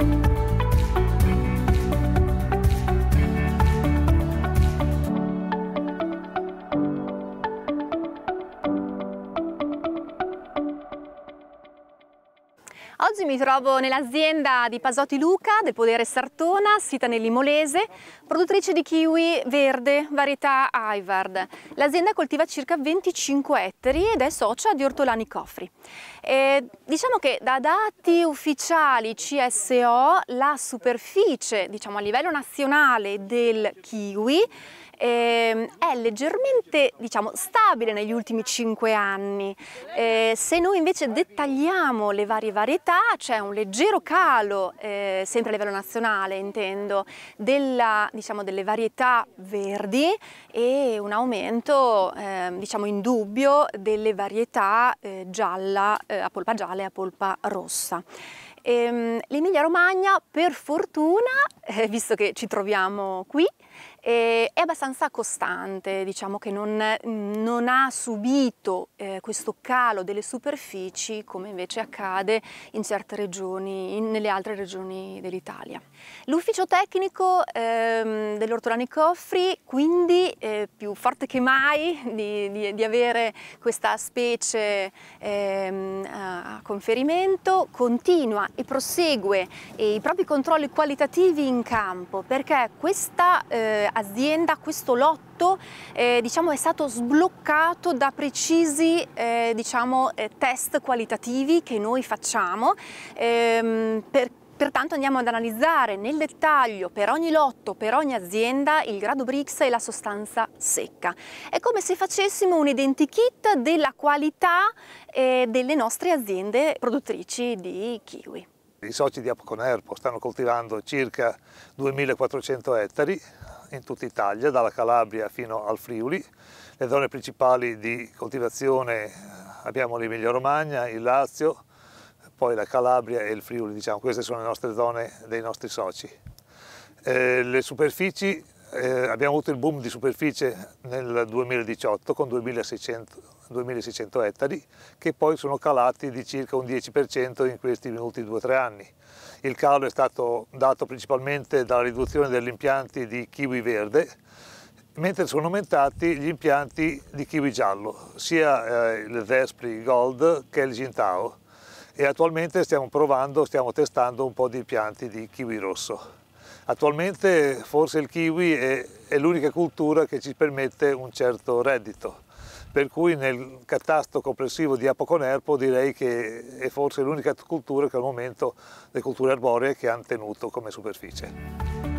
Bye. Oggi mi trovo nell'azienda di Pasotti Luca del Podere Sartona, sita nell'Imolese, produttrice di kiwi verde, varietà Ivard. L'azienda coltiva circa 25 ettari ed è socia di Ortolani Cofri. E diciamo che da dati ufficiali CSO la superficie diciamo, a livello nazionale del kiwi eh, è leggermente diciamo, stabile negli ultimi 5 anni. Eh, se noi invece dettagliamo le varie varietà c'è un leggero calo, eh, sempre a livello nazionale intendo, della, diciamo, delle varietà verdi e un aumento ehm, diciamo, indubbio delle varietà eh, gialla, eh, a polpa gialla e a polpa rossa. Ehm, L'Emilia Romagna per fortuna, eh, visto che ci troviamo qui, eh, è abbastanza costante, diciamo che non, non ha subito eh, questo calo delle superfici come invece accade in certe regioni, in, nelle altre regioni dell'Italia. L'ufficio tecnico ehm, dell'Ortolani Coffri quindi è eh, più forte che mai di, di, di avere questa specie ehm, a conferimento, continua e prosegue eh, i propri controlli qualitativi in campo perché questa eh, azienda questo lotto eh, diciamo, è stato sbloccato da precisi eh, diciamo, eh, test qualitativi che noi facciamo ehm, Pertanto andiamo ad analizzare nel dettaglio per ogni lotto, per ogni azienda, il grado Brix e la sostanza secca. È come se facessimo un identikit della qualità eh, delle nostre aziende produttrici di kiwi. I soci di Apoconerpo stanno coltivando circa 2400 ettari in tutta Italia, dalla Calabria fino al Friuli. Le zone principali di coltivazione eh, abbiamo l'Emilia Romagna, il Lazio, poi la Calabria e il Friuli, diciamo, queste sono le nostre zone dei nostri soci. Eh, le superfici, eh, abbiamo avuto il boom di superficie nel 2018 con 2600 2.600 ettari, che poi sono calati di circa un 10% in questi minuti 2-3 anni. Il calo è stato dato principalmente dalla riduzione degli impianti di kiwi verde, mentre sono aumentati gli impianti di kiwi giallo, sia eh, il Vespri Gold che il Gintao e attualmente stiamo provando, stiamo testando un po' di impianti di kiwi rosso. Attualmente forse il kiwi è, è l'unica cultura che ci permette un certo reddito, per cui nel catasto complessivo di Apoconerpo direi che è forse l'unica cultura che al momento, le culture arboree, che hanno tenuto come superficie.